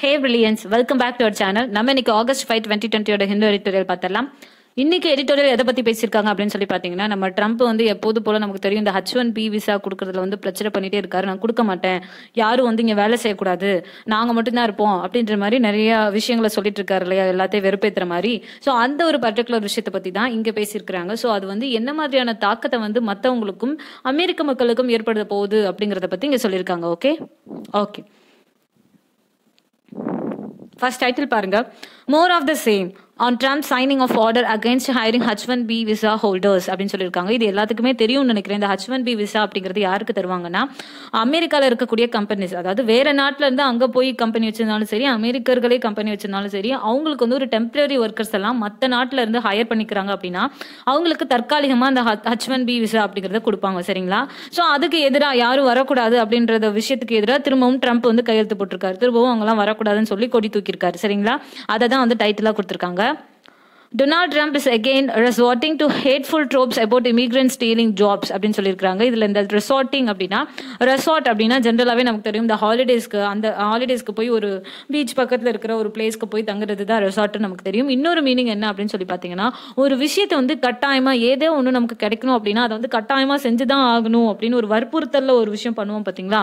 Hey brilliants welcome back to our channel நம்ம இன்னைக்கு August five twenty டுவெண்ட்டியோட Hindu editorial பார்த்துடலாம் இன்னைக்கு எடிட்டோரியல் எதை பற்றி பேசியிருக்காங்க அப்படின்னு சொல்லி பார்த்தீங்கன்னா நம்ம ட்ரம்ப் வந்து எப்போது போல நமக்கு தெரியும் இந்த ஹச் ஒன் பி விசா கொடுக்குறதுல வந்து பிரச்சனை பண்ணிட்டே இருக்காரு நான் கொடுக்க மாட்டேன் யாரும் வந்து இங்கே வேலை செய்யக்கூடாது நாங்கள் மட்டும்தான் இருப்போம் அப்படின்ற மாதிரி நிறைய விஷயங்களை சொல்லிட்டு இருக்காரு இல்லையா எல்லாத்தையும் வெறுப்பேற்றுற மாதிரி ஸோ அந்த ஒரு பர்டிகுலர் விஷயத்தை பற்றி தான் இங்கே பேசியிருக்கிறாங்க ஸோ அது வந்து என்ன மாதிரியான தாக்கத்தை வந்து மற்றவங்களுக்கும் அமெரிக்க மக்களுக்கும் ஏற்படுத்த போகுது அப்படிங்கிறத பற்றி இங்கே சொல்லியிருக்காங்க ஓகே ஓகே ஃபர்ஸ்ட் டைட்டில் பாருங்க more of the same on Trump signing off order against hiring H one B visa holders அப்படின்னு சொல்லியிருக்காங்க இது எல்லாத்துக்குமே தெரியும்னு நினைக்கிறேன் இந்த ஹச் ஒன் பி விசா அப்படிங்கிறது யாருக்கு தருவாங்கன்னா அமெரிக்காவில் இருக்கக்கூடிய கம்பெனிஸ் அதாவது வேறு இருந்து அங்கே போய் கம்பெனி வச்சிருந்தாலும் சரி அமெரிக்கர்களே கம்பெனி வச்சிருந்தாலும் சரி அவங்களுக்கு வந்து ஒரு டெம்பரரி ஒர்க்கர்ஸ் எல்லாம் மற்ற நாட்டில் இருந்து ஹையர் பண்ணிக்கிறாங்க அப்படின்னா அவங்களுக்கு தற்காலிகமாக அந்த ஹச் ஒன் பி விசா அப்படிங்கிறத கொடுப்பாங்க சரிங்களா ஸோ அதுக்கு எதிராக யாரும் வரக்கூடாது அப்படின்றத விஷயத்துக்கு எதிராக திரும்பவும் ட்ரம்ப் வந்து கையெழுத்து போட்டிருக்காரு திரும்பவும் அவங்களாம் வரக்கூடாதுன்னு சொல்லி கொடி தூக்கியிருக்காரு சரிங்களா அதை தான் வந்து டைட்டிலாக கொடுத்துருக்காங்க Donald Trump is again resorting to hateful tropes about immigrant stealing jobs அப்படின்னு சொல்லியிருக்காங்க இதில் இந்த ரெசார்ட்டிங் அப்படின்னா ரெசார்ட் அப்படின்னா ஜென்ரலாகவே நமக்கு தெரியும் இந்த ஹாலிடேஸ்க்கு அந்த ஹாலிடேஸ்க்கு போய் ஒரு பீச் பக்கத்தில் இருக்கிற ஒரு பிளேஸ்க்கு போய் தங்குறது தான் ரெசார்ட்னு நமக்கு தெரியும் இன்னொரு மீனிங் என்ன அப்படின்னு சொல்லி பார்த்தீங்கன்னா ஒரு விஷயத்தை வந்து கட்டாயமாக ஏதோ ஒன்று நமக்கு கிடைக்கணும் அப்படின்னா அதை வந்து கட்டாயமாக செஞ்சு தான் ஆகணும் அப்படின்னு ஒரு வற்புறுத்தலில் ஒரு விஷயம் பண்ணுவோம் பார்த்தீங்களா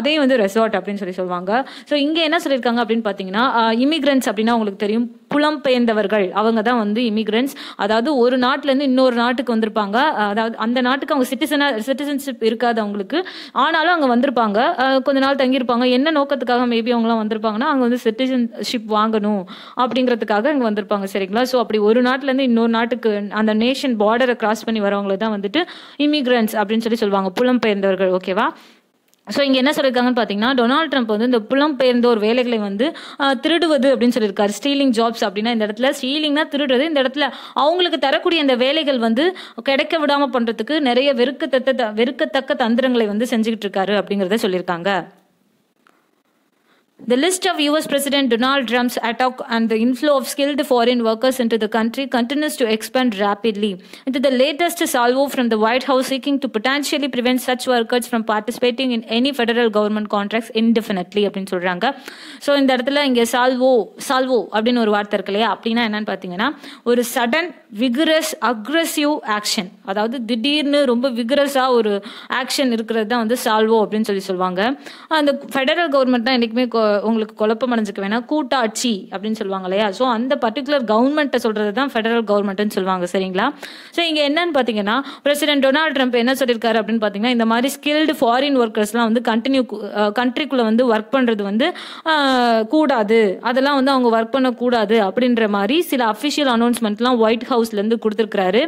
அதே வந்து ரெசார்ட் அப்படின்னு சொல்லி சொல்லுவாங்க ஸோ இங்கே என்ன சொல்லியிருக்காங்க அப்படின்னு பார்த்தீங்கன்னா இமிகிரண்ட்ஸ் அப்படின்னா உங்களுக்கு தெரியும் புலம்பெயர்ந்தவர்கள் அவங்க தான் வந்து இமிக்ரெண்ட்ஸ் அதாவது ஒரு நாட்டிலேருந்து இன்னொரு நாட்டுக்கு வந்திருப்பாங்க அதாவது அந்த நாட்டுக்கு அவங்க சிட்டிசனாக சிட்டிசன்ஷிப் இருக்காது அவங்களுக்கு ஆனாலும் அங்கே வந்திருப்பாங்க கொஞ்ச நாள் தங்கியிருப்பாங்க என்ன நோக்கத்துக்காக மேபி அவங்களாம் வந்திருப்பாங்கன்னா அங்கே வந்து சிட்டிசன்ஷிப் வாங்கணும் அப்படிங்கிறதுக்காக இங்கே வந்திருப்பாங்க சரிங்களா ஸோ அப்படி ஒரு நாட்டிலேருந்து இன்னொரு நாட்டுக்கு அந்த நேஷன் பார்டரை கிராஸ் பண்ணி வரவங்களை தான் வந்துட்டு இமிக்ரெண்ட்ஸ் அப்படின்னு சொல்லி சொல்லுவாங்க புலம்பெயர்ந்தவர்கள் ஓகேவா ஸோ இங்கே என்ன சொல்லியிருக்காங்கன்னு பார்த்தீங்கன்னா டொனால்ட் ட்ரம்ப் வந்து இந்த புலம் ஒரு வேலைகளை வந்து திருடுவது அப்படின்னு சொல்லியிருக்காரு ஸ்டீலிங் ஜாப்ஸ் அப்படின்னா இந்த இடத்துல ஸ்டீலிங்னா திருடுறது இந்த இடத்துல அவங்களுக்கு தரக்கூடிய இந்த வேலைகள் வந்து கிடைக்க விடாமல் பண்ணுறதுக்கு நிறைய வெறுக்கத்த வெறுக்கத்தக்க தந்திரங்களை வந்து செஞ்சுக்கிட்டு இருக்காரு அப்படிங்கிறத சொல்லியிருக்காங்க The list of US President Donald Trump's attack and the inflow of skilled foreign workers into the country continues to expand rapidly. Into the latest salvo from the White House seeking to potentially prevent such workers from participating in any federal government contracts indefinitely அப்படின்னு சொல்கிறாங்க so salvo, salvo, இங்கே சால்வோ சால்வோ அப்படின்னு ஒரு வார்த்தை இருக்கு இல்லையா அப்படின்னா என்னன்னு பார்த்தீங்கன்னா ஒரு சடன் விகரஸ் அக்ரஸிவ் ஆக்ஷன் அதாவது திடீர்னு ரொம்ப விகரஸாக ஒரு ஆக்ஷன் இருக்கிறது தான் வந்து சால்வோ அப்படின்னு சொல்லி சொல்லுவாங்க அந்த ஃபெடரல் கவர்மெண்ட் தான் என்றைக்குமே உங்களுக்கு குழப்பம் அடைஞ்சிக்க வேணாம் கூட்டாட்சி அப்படின்னு சொல்லுவாங்க இல்லையா ஸோ அந்த பர்டிகுலர் கவர்மெண்ட்டை சொல்கிறது தான் ஃபெடரல் கவர்மெண்ட்டுன்னு சொல்லுவாங்க சரிங்களா ஸோ இங்கே என்னன்னு பார்த்தீங்கன்னா பிரசிடென்ட் டொனால்டு ட்ரம்ப் என்ன சொல்லியிருக்காரு அப்படின்னு பார்த்தீங்கன்னா இந்த மாதிரி ஸ்கில்டு ஃபாரின் ஒர்க்கர்ஸ்லாம் வந்து கண்டினியூ கண்ட்ரிக்குள்ளே வந்து ஒர்க் பண்ணுறது வந்து கூடாது அதெல்லாம் வந்து அவங்க ஒர்க் பண்ணக்கூடாது அப்படின்ற மாதிரி சில அஃபிஷியல் அனௌன்ஸ்மெண்ட்லாம் ஒயிட் ஹவுஸ்லேருந்து கொடுத்துருக்குறாரு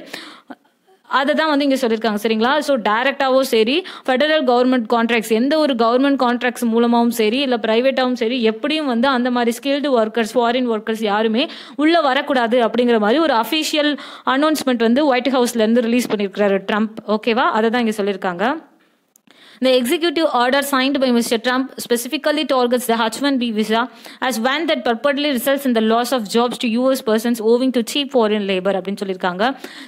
அதை தான் வந்து இங்கே சொல்லியிருக்காங்க சரிங்களா ஸோ டைரெக்டாகவோ சரி ஃபெடரல் கவர்மெண்ட் கான்ட்ராக்ட்ஸ் எந்த ஒரு கவர்மெண்ட் கான்ட்ராக்ட்ஸ் மூலமாகவும் சரி இல்லை ப்ரைவேட்டாகவும் சரி எப்படியும் வந்து அந்த மாதிரி ஸ்கில்டு ஒர்க்கர்ஸ் ஃபாரின் ஒர்க்கர்ஸ் யாருமே உள்ளே வரக்கூடாது அப்படிங்கிற மாதிரி ஒரு அஃபிஷியல் அனௌன்ஸ்மெண்ட் வந்து ஒயிட் ஹவுஸ்லேருந்து ரிலீஸ் பண்ணியிருக்கிறாரு ட்ரம்ப் ஓகேவா அதை தான் இங்கே சொல்லியிருக்காங்க The executive order signed by Mr. Trump specifically targets the H 1B visa as one that purportedly results in the loss of jobs to US persons owing to cheap foreign labor அப்படின்னு சொல்லியிருக்காங்க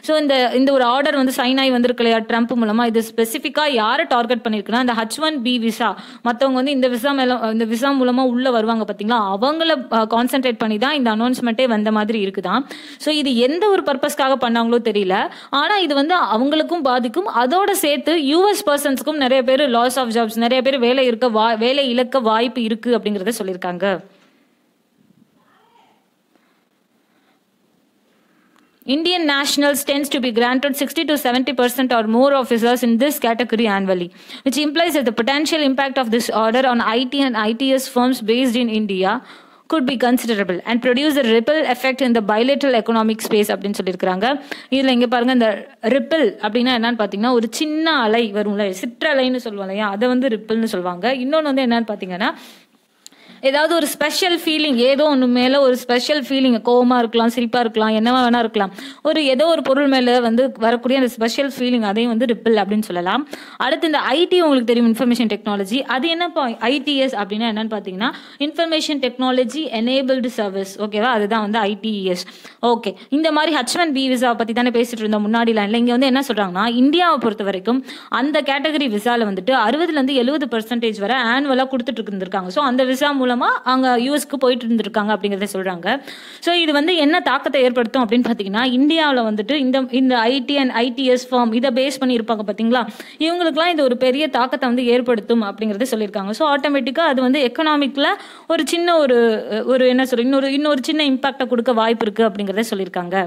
so இந்த இந்த ஒரு order வந்து sign ஆகி வந்திருக்கு இல்லையா Trump மூலமாக இது ஸ்பெசிஃபிக்காக யாரை டார்கெட் பண்ணியிருக்குன்னா இந்த ஹச் ஒன் பி விசா மற்றவங்க வந்து இந்த விசா மேலே இந்த விசா மூலமாக உள்ளே வருவாங்க பார்த்தீங்களா அவங்கள கான்சென்ட்ரேட் பண்ணி தான் இந்த அனௌன்ஸ்மெண்ட்டே வந்த மாதிரி இருக்குதான் ஸோ இது எந்த ஒரு பர்பஸ்க்காக பண்ணாங்களோ தெரியல ஆனால் இது வந்து அவங்களுக்கும் பாதிக்கும் அதோட சேர்த்து யூஎஸ் பர்சன்ஸ்க்கும் நிறைய பேர் லாஸ் ஆஃப் ஜாப்ஸ் நிறைய பேர் வேலை இருக்க வா வேலை இழக்க வாய்ப்பு இருக்குது அப்படிங்கிறத சொல்லியிருக்காங்க Indian nationals tends to be granted 60 to 70% or more of visas in this category annually, which implies that the potential impact of this order on IT and ITS firms based in India could be considerable and produce a ripple effect இந்த bilateral economic space அப்படின்னு சொல்லியிருக்கிறாங்க இதில் இங்கே பாருங்கள் இந்த ripple அப்படின்னா என்னன்னு பார்த்தீங்கன்னா ஒரு சின்ன அலை வரும்ல சிற்றலைன்னு சொல்லுவோம் இல்லையா அதை வந்து ரிப்பிள்னு சொல்லுவாங்க இன்னொன்று வந்து என்னன்னு பார்த்தீங்கன்னா ஏதாவது ஒரு ஸ்பெஷல் ஃபீலிங் ஏதோ ஒன்று மேலே ஒரு ஸ்பெஷல் ஃபீலிங் கோவமாக இருக்கலாம் சிரிப்பாக இருக்கலாம் என்னவா வேணா இருக்கலாம் ஒரு ஏதோ ஒரு பொருள் மேலே வந்து வரக்கூடிய அந்த ஸ்பெஷல் ஃபீலிங் அதையும் வந்து ரிப்பிள் அப்படின்னு சொல்லலாம் அடுத்து இந்த ஐடி உங்களுக்கு தெரியும் இன்ஃபர்மேஷன் டெக்னாலஜி அது என்ன ஐடிஎஸ் அப்படின்னா என்னன்னு பார்த்தீங்கன்னா இன்ஃபர்மேஷன் டெக்னாலஜி எனேபிள்டு சர்வீஸ் ஓகேவா அதுதான் வந்து ஐடிஎஸ் ஓகே e இந்த மாதிரி ஹச் ஒன் பி விசாவை பற்றி தானே பேசிட்டு இருந்தோம் முன்னாடி லைன்ல இங்கே வந்து என்ன சொல்கிறாங்கன்னா இந்தியாவை பொறுத்த வரைக்கும் அந்த கேட்டகரி விசாவில் வந்துட்டு அறுபதுலேருந்து எழுபது பர்சன்டேஜ் வரை ஆனுவலாக கொடுத்துட்டு இருந்திருக்காங்க ஸோ அந்த விசா மூலமாக அவங்க யூஎஸ்க்கு போயிட்டு இருந்திருக்காங்க அப்படிங்கிறத சொல்கிறாங்க ஸோ இது வந்து என்ன தாக்கத்தை ஏற்படுத்தும் அப்படின்னு பார்த்தீங்கன்னா இந்தியாவில் வந்துட்டு இந்த இந்த ஐடி அண்ட் ஐடிஎஸ் ஃபார்ம் இதை பேஸ் பண்ணி இருப்பாங்க பார்த்தீங்களா இவங்களுக்குலாம் இது ஒரு பெரிய தாக்கத்தை வந்து ஏற்படுத்தும் அப்படிங்கிறத சொல்லியிருக்காங்க ஸோ ஆட்டோமேட்டிக்காக அது வந்து எக்கனாமிக்கில் ஒரு சின்ன ஒரு ஒரு என்ன சொல்ற இன்னொரு இன்னொரு சின்ன இம்பாக்டை கொடுக்க வாய்ப்பு இருக்குது அப்படிங்கிறத சொல்லியிருக்காங்க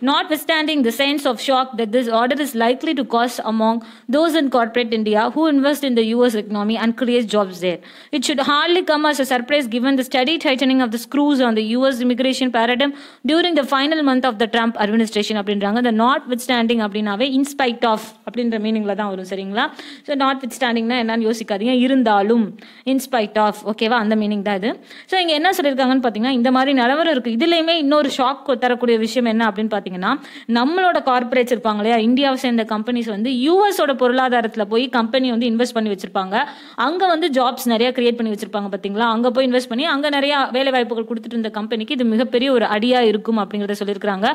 Notwithstanding the sense of shock that this order is likely to cause among those in corporate India who invest in the US economy and create jobs there, it should hardly come as a surprise given the steady tightening of the screws on the US immigration paradigm during the final month of the Trump administration அப்படின்றாங்க இந்த in spite of, அப்படின்னாவே in spite of அப்படின்ற மீனிங்கில் தான் வரும் சரிங்களா so not with ஸ்டாண்டிங்னா என்னன்னு யோசிக்காதீங்க இருந்தாலும் இன்ஸ்பைட் ஆஃப் ஓகேவா the meaning, தான் இது ஸோ இங்கே என்ன சொல்லியிருக்காங்கன்னு பார்த்தீங்கன்னா இந்த மாதிரி நிலவரம் இருக்குது இதுலேயுமே இன்னொரு ஷாக் தரக்கூடிய விஷயம் என்ன அப்படின்னு பார்த்தீங்கன்னா பார்த்தீங்கன்னா நம்மளோட கார்பரேட்ஸ் இருப்பாங்க இல்லையா இந்தியாவை சேர்ந்த கம்பெனிஸ் வந்து யூஎஸோட பொருளாதாரத்தில் போய் கம்பெனி வந்து இன்வெஸ்ட் பண்ணி வச்சிருப்பாங்க அங்கே வந்து ஜாப்ஸ் நிறையா கிரியேட் பண்ணி வச்சிருப்பாங்க பார்த்தீங்களா அங்கே போய் இன்வெஸ்ட் பண்ணி அங்கே நிறையா வேலை வாய்ப்புகள் கொடுத்துட்டு இருந்த கம்பெனிக்கு இது மிகப்பெரிய ஒரு அடியாக இருக்கும் அப்படிங்கிறத சொல்லியிருக்கிறாங்க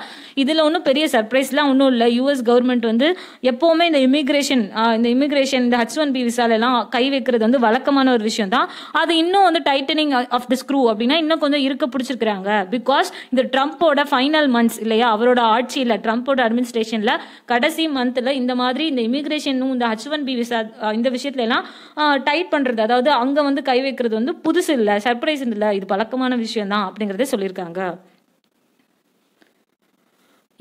இதில் ஒன்றும் பெரிய சர்ப்ரைஸ்லாம் ஒன்றும் இல்லை யூஎஸ் கவர்மெண்ட் வந்து எப்போவுமே இந்த இமிக்ரேஷன் இந்த இமிக்ரேஷன் இந்த ஹச் ஒன் பி விசாலெல்லாம் கை வைக்கிறது வந்து வழக்கமான ஒரு விஷயம் தான் அது இன்னும் வந்து டைட்டனிங் ஆஃப் தி ஸ்க்ரூ அப்படின்னா இன்னும் கொஞ்சம் இருக்க பிடிச்சிருக்கிறாங்க பிகாஸ் இந்த ட்ரம்ப்போட ஃபைனல் மந்த்ஸ் இல்லையா அவரோட ஆட்சியில் ட்ரம்ப்போட அட்மினிஸ்ட்ரேஷனில் கடைசி மந்தில் இந்த மாதிரி இந்த இமிக்ரேஷனும் இந்த ஹச் ஒன் பி விசா இந்த விஷயத்துல எல்லாம் டைட் பண்ணுறது அதாவது அங்கே வந்து கை வைக்கிறது வந்து புதுசு இல்லை சர்ப்ரைஸ் இல்லை இது பழக்கமான விஷயம் தான் அப்படிங்கிறதே சொல்லியிருக்காங்க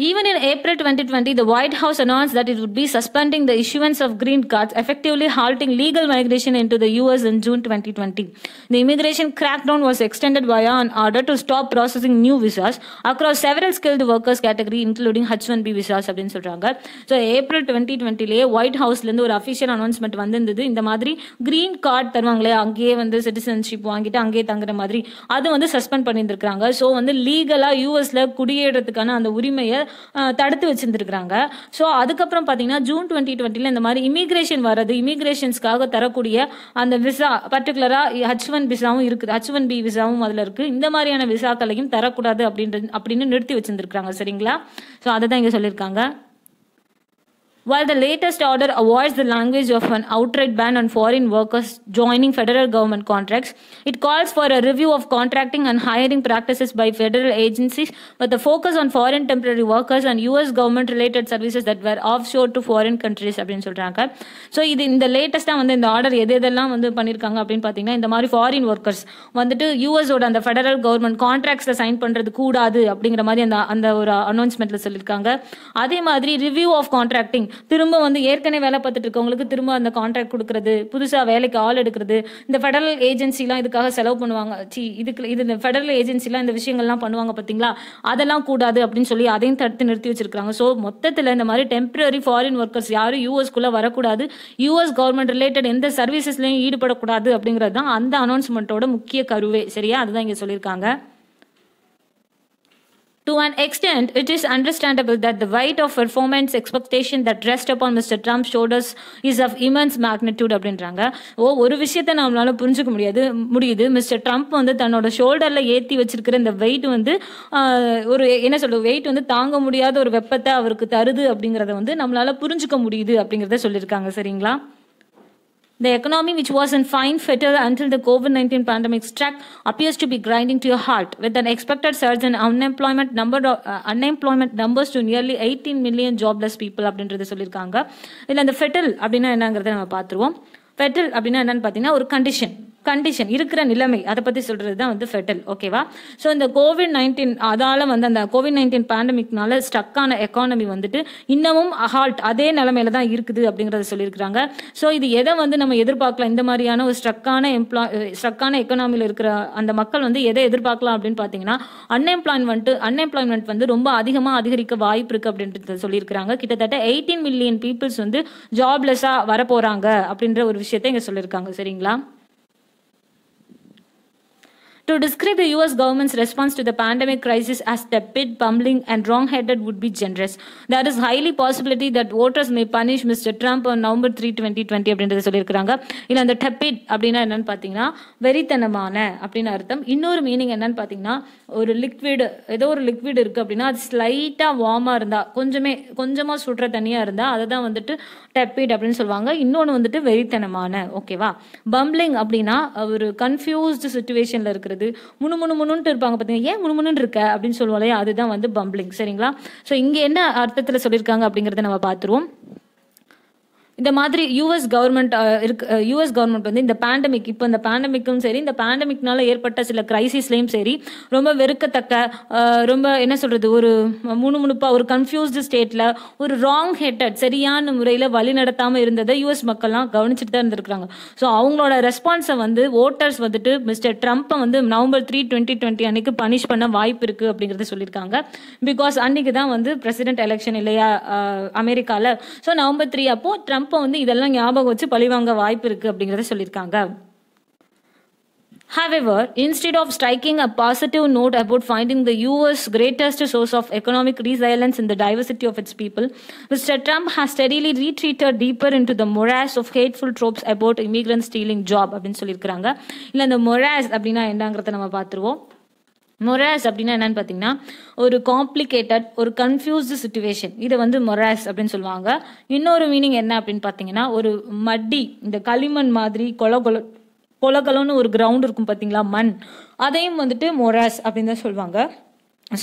Even in April 2020, the White House announced that it would be suspending the issuance of green cards, effectively halting legal migration into the US in June 2020. The immigration crackdown was extended via an order to stop processing new visas across several skilled workers category, including H-1B visas அப்படின்னு சொல்கிறாங்க so April twenty டுவெண்ட்டிலேயே white ஹவுஸ்லேருந்து ஒரு official announcement வந்திருந்தது இந்த மாதிரி green card தருவாங்களே அங்கேயே வந்து சிட்டிசன்ஷிப் வாங்கிட்டு அங்கேயே தங்குற மாதிரி அது வந்து சஸ்பெண்ட் பண்ணியிருந்திருக்காங்க ஸோ வந்து லீகலாக யூஎஸில் குடியேறதுக்கான அந்த உரிமையை தடுத்து வச்சுருந்துருக்குறாங்க ஸோ அதுக்கப்புறம் பார்த்தீங்கன்னா ஜூன் டுவெண்ட்டி டுவெண்ட்டியில் இந்த மாதிரி இமிக்ரேஷன் வர்றது இமிக்ரேஷன்ஸ்க்காக தரக்கூடிய அந்த விசா பர்டிகுலராக ஹச் ஒன் விசாவும் இருக்குது ஹச் ஒன் பி விசாவும் அதில் இருக்குது இந்த மாதிரியான விசாக்களையும் தரக்கூடாது அப்படின்ற அப்படின்னு நிறுத்தி வச்சுருந்துருக்குறாங்க சரிங்களா ஸோ அதை தான் இங்கே சொல்லியிருக்காங்க While the latest order avoids the language of an outright ban on foreign workers joining federal government contracts, it calls for a review of contracting and hiring practices by federal agencies with a focus on foreign temporary workers and US government related services that were offshore to foreign countries So, சொல்கிறாங்க so இது இந்த லேட்டஸ்ட்டாக வந்து இந்த the எது order வந்து பண்ணியிருக்காங்க அப்படின்னு பார்த்தீங்கன்னா இந்த மாதிரி ஃபாரின் ஒர்க்கர்ஸ் வந்துட்டு யூஎஸோட அந்த ஃபெடரல் கவர்மெண்ட் கான்ட்ராக்ட்ஸில் சைன் பண்ணுறது கூடாது அப்படிங்கிற மாதிரி அந்த அந்த ஒரு அனௌன்ஸ்மெண்ட்டில் சொல்லியிருக்காங்க அதே மாதிரி ரிவ்யூ ஆஃப் திரும்ப வந்து ஏற்கனவே வேலை பார்த்துட்டு இருக்கவங்களுக்கு திரும்ப அந்த கான்ட்ராக்ட் கொடுக்குறது புதுசாக வேலைக்கு ஆள் எடுக்கிறது இந்த ஃபெடரல் ஏஜென்சிலாம் இதுக்காக செலவு பண்ணுவாங்க சி இதுக்கு இது இந்த ஃபெடரல் ஏஜென்சிலாம் இந்த விஷயங்கள்லாம் பண்ணுவாங்க பார்த்தீங்களா அதெல்லாம் கூடாது அப்படின்னு சொல்லி அதையும் தடுத்து நிறுத்தி வச்சிருக்காங்க ஸோ மொத்தத்தில் இந்த மாதிரி டெம்பரரி ஃபாரின் ஒர்க்கர்ஸ் யாரும் யூஎஸ்குள்ளே வரக்கூடாது யூஎஸ் கவர்மெண்ட் ரிலேட்டட் எந்த சர்வீசஸ்லையும் ஈடுபடக்கூடாது அப்படிங்கிறது தான் அந்த அனௌன்ஸ்மெண்ட்டோட முக்கிய கருவே சரியா அதுதான் இங்கே சொல்லியிருக்காங்க To an extent, it is understandable that the weight of performance expectation that rest upon Mr. Trump's shoulders is of immense magnitude அப்படின்றாங்க ஓ ஒரு விஷயத்தை நம்மளால புரிஞ்சுக்க முடியாது முடியுது மிஸ்டர் ட்ரம்ப் வந்து தன்னோட ஷோல்டரில் ஏற்றி வச்சிருக்கிற இந்த வெயிட் வந்து ஒரு என்ன சொல்றது வெயிட் வந்து தாங்க முடியாத ஒரு வெப்பத்தை அவருக்கு தருது அப்படிங்கிறத வந்து நம்மளால புரிஞ்சுக்க முடியுது அப்படிங்கிறத சொல்லியிருக்காங்க சரிங்களா The economy, which was in fine fettle until the COVID 19 pandemic struck, appears to be grinding to a halt, with an expected surge in unemployment, number, uh, unemployment numbers to nearly 18 million jobless people அப்படின்றது சொல்லியிருக்காங்க இதில் அந்த fatal அப்படின்னா என்னங்கிறத நம்ம பார்த்துருவோம் fatal அப்படின்னா என்னன்னு பார்த்தீங்கன்னா ஒரு கண்டிஷன் கண்டிஷன் இருக்கிற நிலைமை அதை பற்றி சொல்கிறது தான் வந்து ஃபெட்டல் ஓகேவா ஸோ இந்த கோவிட் நைன்டீன் அதால் வந்து அந்த கோவிட் நைன்டீன் பேண்டமிக்னால ஸ்டக்கான எக்கானமி வந்துட்டு இன்னமும் அஹால்ட் அதே நிலமையில தான் இருக்குது அப்படிங்கிறத சொல்லியிருக்கிறாங்க ஸோ இது எதை வந்து நம்ம எதிர்பார்க்கலாம் இந்த மாதிரியான ஒரு ஸ்ட்ரக்கான எம்ப்ளாய் ஸ்ட்ரக்கான எக்கனாமியில் இருக்கிற அந்த மக்கள் வந்து எதை எதிர்பார்க்கலாம் அப்படின்னு பார்த்தீங்கன்னா அன்எம்ப்ளாய்மெண்ட்டு அன்எம்ப்ளாய்மெண்ட் வந்து ரொம்ப அதிகமாக அதிகரிக்க வாய்ப்பு இருக்குது அப்படின்றத சொல்லியிருக்கிறாங்க கிட்டத்தட்ட எயிட்டீன் மில்லியன் பீப்புள்ஸ் வந்து ஜாப்லெஸ்ஸாக வரப்போகிறாங்க அப்படின்ற ஒரு விஷயத்த இங்கே சொல்லியிருக்காங்க சரிங்களா To describe the US government's response to the pandemic crisis as tepid, bumbling, and wrong headed would be generous. There is highly possibility that voters may punish Mr. Trump on November three twenty twenty அப்படின்றத சொல்லியிருக்கிறாங்க இல்லை அந்த டெப்பிட் அப்படின்னா என்னன்னு பார்த்தீங்கன்னா வெறித்தனமான அப்படின்னு அர்த்தம் இன்னொரு மீனிங் என்னன்னு பார்த்தீங்கன்னா ஒரு லிக்விடு ஏதோ ஒரு லிக்விட் இருக்குது அப்படின்னா அது ஸ்லைட்டாக வார்மாக இருந்தால் கொஞ்சமே கொஞ்சமாக சுடுற தண்ணியாக இருந்தால் அதை தான் வந்துட்டு டெப்பிட் அப்படின்னு சொல்லுவாங்க இன்னொன்று வந்துட்டு வெறித்தனமான ஓகேவா பம்ப்ளிங் அப்படின்னா ஒரு கன்ஃபியூஸ்டு சுச்சுவேஷனில் இருக்கிற இருக்கிறது முணு முணு இருப்பாங்க பார்த்தீங்க ஏன் முணு முணுன்னு இருக்க அப்படின்னு சொல்லுவோம் இல்லையா அதுதான் வந்து பம்பிளிங் சரிங்களா ஸோ இங்கே என்ன அர்த்தத்தில் சொல்லியிருக்காங்க அப்படிங்கிறத நம்ம பார்த்துருவோம் இந்த மாதிரி யூஎஸ் கவர்மெண்ட் uh, இருக்கு யூஎஸ் uh, கவர்மெண்ட் வந்து இந்த பேண்டமிக் இப்போ இந்த பேண்டமிக்கும் சரி இந்த பேண்டமிக்னால ஏற்பட்ட சில கிரைசிஸ்லையும் சரி ரொம்ப வெறுக்கத்தக்க uh, ரொம்ப என்ன சொல்கிறது ஒரு முணுமுணுப்பாக ஒரு கன்ஃபியூஸ்டு ஸ்டேட்டில் ஒரு ராங் ஹெட்டட் சரியான முறையில் வழி நடத்தாமல் இருந்ததை யூஎஸ் மக்கள்லாம் கவனிச்சுட்டு தான் இருந்திருக்காங்க ஸோ அவங்களோட ரெஸ்பான்ஸை வந்து ஓட்டர்ஸ் வந்துட்டு மிஸ்டர் ட்ரம்ப்பை வந்து நவம்பர் த்ரீ டுவெண்ட்டி டுவெண்ட்டி அன்றைக்கு பனிஷ் பண்ண வாய்ப்பு இருக்குது அப்படிங்கிறத சொல்லியிருக்காங்க பிகாஸ் அன்னைக்கு தான் வந்து பிரசிடென்ட் எலெக்ஷன் இல்லையா அமெரிக்காவில் ஸோ நவம்பர் த்ரீ அப்போது ட்ரம்ப் அப்போ வந்து இதெல்லாம் ஞாபகம் வச்சு பழிவாங்க வாய்ப்பு இருக்குது அப்படிங்கிறத சொல்லியிருக்காங்க However, instead of striking a positive note about finding the US greatest source of economic resilience in the diversity of its people, Mr. Trump has steadily retreated deeper into the morass of hateful tropes about immigrants stealing job அப்படின்னு சொல்லியிருக்கிறாங்க இல்லை இந்த மொராஸ் அப்படின்னா என்னங்கிறத நம்ம பார்த்துருவோம் மொராஸ் அப்படின்னா என்னன்னு பார்த்தீங்கன்னா ஒரு காம்ப்ளிகேட்டட் ஒரு கன்ஃபியூஸ்டு சுச்சுவேஷன் இதை வந்து மொராஸ் அப்படின்னு சொல்லுவாங்க இன்னொரு மீனிங் என்ன அப்படின்னு பார்த்தீங்கன்னா ஒரு மட்டி இந்த களிமண் மாதிரி கொல கொல கொலகலன்னு ஒரு கிரவுண்ட் இருக்கும் பார்த்தீங்களா மண் அதையும் வந்துட்டு மொராஸ் அப்படின்னு தான் சொல்லுவாங்க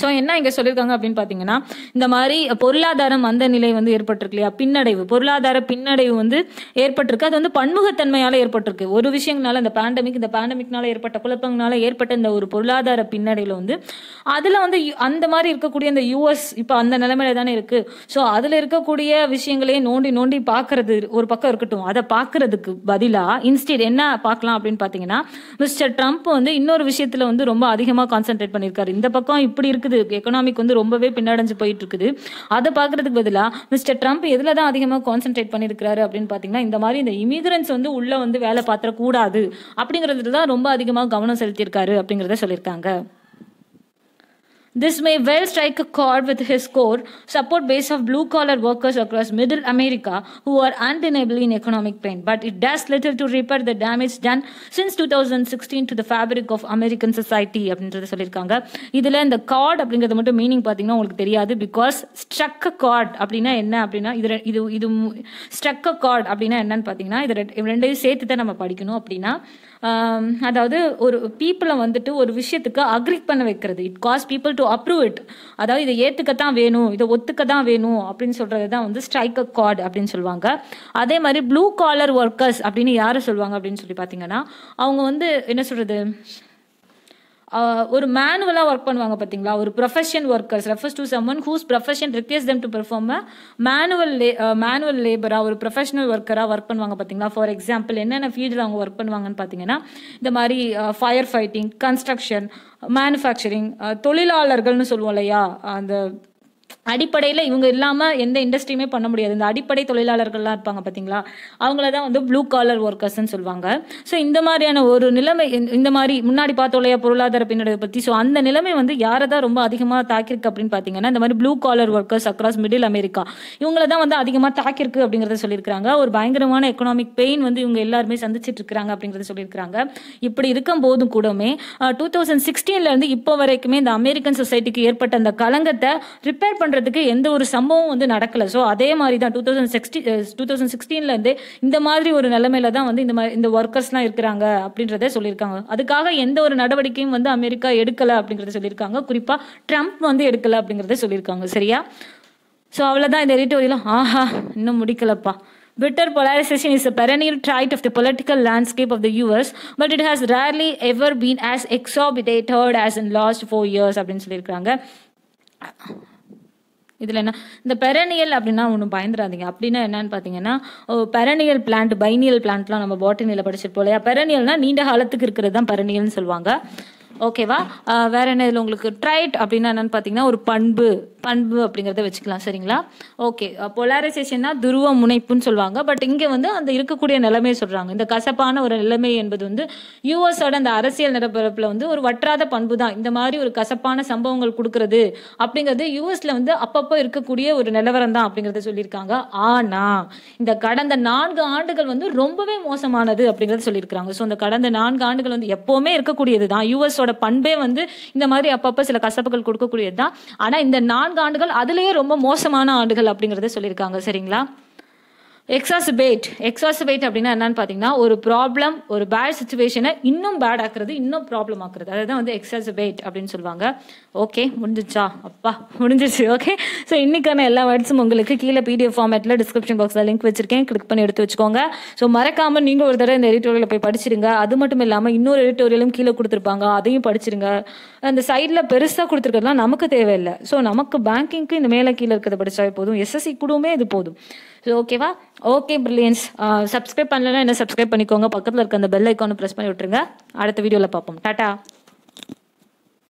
ஸோ என்ன இங்கே சொல்லியிருக்காங்க அப்படின்னு பார்த்தீங்கன்னா இந்த மாதிரி பொருளாதார மந்த நிலை வந்து ஏற்பட்டிருக்கு இல்லையா பின்னடைவு பொருளாதார பின்னடைவு வந்து ஏற்பட்டிருக்கு அது வந்து பன்முகத்தன்மையால் ஏற்பட்டிருக்கு ஒரு விஷயங்களால இந்த பேண்டமிக் இந்த பேண்டமிக்னால ஏற்பட்ட குழப்பங்களால ஏற்பட்ட இந்த ஒரு பொருளாதார பின்னடைவில் வந்து அதில் வந்து அந்த மாதிரி இருக்கக்கூடிய இந்த யூஎஸ் இப்போ அந்த நிலைமையில தானே இருக்குது ஸோ அதில் இருக்கக்கூடிய விஷயங்களையே நோண்டி நோண்டி பார்க்கறது ஒரு பக்கம் இருக்கட்டும் அதை பார்க்கறதுக்கு பதிலாக இன்ஸ்டியூட் என்ன பார்க்கலாம் அப்படின்னு பார்த்தீங்கன்னா மிஸ்டர் ட்ரம்ப் வந்து இன்னொரு விஷயத்தில் வந்து ரொம்ப அதிகமாக கான்சென்ட்ரேட் பண்ணியிருக்காரு இந்த பக்கம் இப்படி இருக்குது எக்கனாமிக் வந்து ரொம்பவே பின்னடைஞ்சு போயிட்டு இருக்குது அதை பார்க்கறதுக்கு பதிலாக மிஸ்டர் ட்ரம்ப் எதுல தான் அதிகமாக கான்சென்ட்ரேட் பண்ணியிருக்கிறாரு அப்படின்னு பார்த்தீங்கன்னா இந்த மாதிரி இந்த இமிகிரன்ஸ் வந்து உள்ளே வந்து வேலை பார்த்துடக்கூடாது அப்படிங்கிறதுல தான் ரொம்ப அதிகமாக கவனம் செலுத்தியிருக்காரு அப்படிங்கிறத சொல்லியிருக்காங்க This may well strike a chord with his core support base of blue collar workers across Middle America who are undeniably in economic pain, but it does little to repair the damage done since 2016 to the fabric of American society அப்படின்றத சொல்லியிருக்காங்க இதில் இந்த card அப்படிங்கிறது மட்டும் meaning பார்த்தீங்கன்னா உங்களுக்கு தெரியாது because struck card அப்படின்னா என்ன அப்படின்னா இது இது இது ஸ்ட்ரக் கார்ட் அப்படின்னா என்னன்னு பார்த்தீங்கன்னா இது ரெண்டையும் சேர்த்து தான் நம்ம படிக்கணும் அப்படின்னா அதாவது ஒரு பீப்புளை வந்துட்டு ஒரு விஷயத்துக்கு அக்ரி பண்ண வைக்கிறது it calls people to approve it அதாவது இதை ஏற்றுக்க தான் வேணும் இதை ஒத்துக்க தான் வேணும் அப்படின்னு சொல்கிறது தான் வந்து ஸ்ட்ரைக் கார்டு அப்படின்னு சொல்லுவாங்க அதே மாதிரி ப்ளூ காலர் ஒர்க்கர்ஸ் அப்படின்னு யாரை சொல்லுவாங்க அப்படின்னு சொல்லி பார்த்தீங்கன்னா அவங்க வந்து என்ன சொல்கிறது ஒரு மேனுவலாக ஒர்க் பண்ணுவாங்க பார்த்தீங்களா ஒரு profession workers refers to one whose profession request them to perform manual லே மேனுவல் லேபராக ஒரு ப்ரொஃபஷனல் ஒர்க்கராக ஒர்க் பண்ணுவாங்க பார்த்தீங்களா ஃபார் எக்ஸாம்பிள் என்னென்ன ஃபீல்டில் அவங்க ஒர்க் பண்ணுவாங்கன்னு பார்த்தீங்கன்னா இந்த மாதிரி ஃபயர் ஃபைட்டிங் கன்ஸ்ட்ரக்ஷன் மேனுஃபேக்சரிங் தொழிலாளர்கள்னு சொல்லுவோம் இல்லையா அந்த அடிப்படையில் இவங்க இல்லாமல் எந்த இண்டஸ்ட்ரியுமே பண்ண முடியாது இந்த அடிப்படை தொழிலாளர்கள்லாம் இருப்பாங்க பார்த்தீங்களா அவங்கள தான் வந்து ப்ளூ காலர் ஒர்க்கர்ஸ்ன்னு சொல்லுவாங்க ஸோ இந்த மாதிரியான ஒரு நிலைமை இந்த மாதிரி முன்னாடி பார்த்தோலையா பொருளாதார பின்னடைவை பற்றி ஸோ அந்த நிலைமை வந்து யாரை தான் ரொம்ப அதிகமாக தாக்கியிருக்கு அப்படின்னு பார்த்தீங்கன்னா இந்த மாதிரி blue collar workers across middle America இவங்கள தான் வந்து அதிகமாக தாக்கியிருக்கு அப்படிங்கிறத சொல்லியிருக்காங்க ஒரு பயங்கரமான எக்கனாமிக் பெயின் வந்து இவங்க எல்லாருமே சந்திச்சிட்டு இருக்கிறாங்க அப்படிங்கிறத சொல்லியிருக்காங்க இப்படி இருக்கும் போதும் கூடமே டூ தௌசண்ட் சிக்ஸ்டீன்லேருந்து இப்போ வரைக்குமே இந்த அமெரிக்கன் சொசைட்டிக்கு ஏற்பட்ட அந்த கலங்கத்தை ரிப்பேர் பண்ண பண்ணுறதுக்கு எந்த ஒரு சம்பவம் வந்து நடக்கலை ஸோ அதே மாதிரி தான் two thousand sixty two thousand சிக்ஸ்டீன்லேருந்து இந்த மாதிரி ஒரு நிலைமையில தான் வந்து இந்த மாதிரி இந்த ஒர்க்கர்ஸ்லாம் இருக்கிறாங்க அப்படின்றத சொல்லியிருக்காங்க அதுக்காக எந்த ஒரு நடவடிக்கையும் வந்து அமெரிக்கா எடுக்கலை அப்படிங்கிறத சொல்லியிருக்காங்க குறிப்பாக ட்ரம்ப் வந்து எடுக்கலை அப்படிங்கிறத சொல்லியிருக்காங்க சரியா ஸோ அவ்வளோதான் இந்த எடிட்டோரியலும் ஆஹா இன்னும் முடிக்கலப்பா Bitter polarization is a perennial trait of the political landscape of the US, but it has rarely ever been as exacerbated as in last four years அப்படின்னு சொல்லியிருக்காங்க இதில் என்ன இந்த பெரனியல் அப்படின்னா ஒன்றும் பயந்துடாதீங்க அப்படின்னா என்னன்னு பார்த்தீங்கன்னா பெரனியல் பிளான்ட் பைனியல் பிளான்ட்லாம் நம்ம பாட்டனியில் படிச்சிருப்போம் இல்லையா பெரனியல்னா நீண்ட காலத்துக்கு இருக்கிறது தான் பெரனியல்னு சொல்லுவாங்க ஓகேவா வேற என்ன இதில் உங்களுக்கு ட்ரைட் அப்படின்னா என்னன்னு பார்த்தீங்கன்னா ஒரு பண்பு பண்பு அப்படிங்கிறத வச்சுக்கலாம் சரிங்களா ஓகே பொலாரைசேஷன்னா துருவ முனைப்புன்னு சொல்லுவாங்க பட் இங்கே வந்து அந்த இருக்கக்கூடிய நிலைமையை சொல்கிறாங்க இந்த கசப்பான ஒரு நிலைமை என்பது வந்து யூஎஸோட அந்த அரசியல் நிலப்பரப்பில் வந்து ஒரு வற்றாத பண்பு தான் இந்த மாதிரி ஒரு கசப்பான சம்பவங்கள் கொடுக்கறது அப்படிங்கிறது யூஎஸில் வந்து அப்பப்போ இருக்கக்கூடிய ஒரு நிலவரம் தான் அப்படிங்கிறத சொல்லியிருக்காங்க ஆனால் இந்த கடந்த நான்கு ஆண்டுகள் வந்து ரொம்பவே மோசமானது அப்படிங்கிறத சொல்லியிருக்காங்க ஸோ இந்த கடந்த நான்கு ஆண்டுகள் வந்து எப்போவுமே இருக்கக்கூடியது தான் யூஎஸோட பண்பே வந்து இந்த மாதிரி அப்பப்போ சில கசப்புகள் கொடுக்கக்கூடியது தான் ஆனால் இந்த நான்கு நான்கு ஆண்டுகள் அதுலேயே ரொம்ப மோசமான ஆண்டுகள் அப்படிங்கிறத சொல்லியிருக்காங்க சரிங்களா எக்ஸாசிபேட் எக்ஸாசிபேட் அப்படின்னா என்னன்னு பார்த்தீங்கன்னா ஒரு ப்ராப்ளம் ஒரு பேட் சுச்சுவேஷனை இன்னும் பேட் ஆக்குறது இன்னும் ப்ராப்ளம் ஆக்குறது அதை தான் வந்து எக்ஸாசிபேட் அப்படின்னு சொல்லுவாங்க ஓகே முடிஞ்சிச்சா அப்பா முடிஞ்சிச்சு ஓகே ஸோ இன்னைக்கான எல்லா வேர்ட்ஸும் உங்களுக்கு கீழே பிடிஎஃப் ஃபார்மேட்டில் டிஸ்கிரிப்ஷன் பாக்ஸில் லிங்க் வச்சிருக்கேன் கிளிக் பண்ணி எடுத்து வச்சுக்கோங்க ஸோ மறக்காமல் நீங்கள் ஒரு தடவை இந்த எடிட்டோரியல் போய் படிச்சிருங்க அது மட்டும் இல்லாமல் இன்னொரு எடிட்டோரியலும் கீழே கொடுத்துருப்பாங்க அதையும் படிச்சிருங்க அந்த சைடில் பெருசாக கொடுத்துருக்கிறதுலாம் நமக்கு தேவையில்லை ஸோ நமக்கு பேங்கிங்க்கு இந்த மேலே கீழே இருக்கிறத படித்தாவே போதும் எஸ்எஸ்சி கூடவுமே இது போதும் ஸோ ஓகேவா ஓகே பிரில்லியன்ஸ் சப்ஸ்கிரைப் பண்ணலன்னா என்ன சப்ஸ்கிரைப் பண்ணிக்கோங்க பக்கத்தில் இருக்க அந்த பெல் ஐக்கானை ப்ரெஸ் பண்ணி விட்டுருங்க அடுத்த வீடியோவில் பார்ப்போம் டாட்டா